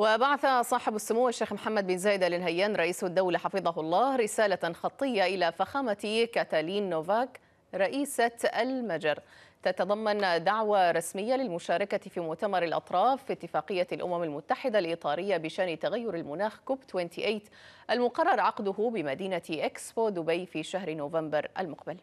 وبعث صاحب السمو الشيخ محمد بن زايد ال نهيان رئيس الدولة حفظه الله رسالة خطية إلى فخامة كاتالين نوفاك رئيسة المجر تتضمن دعوة رسمية للمشاركة في مؤتمر الأطراف في اتفاقية الأمم المتحدة الإطارية بشأن تغير المناخ كوب 28 المقرر عقده بمدينة إكسبو دبي في شهر نوفمبر المقبل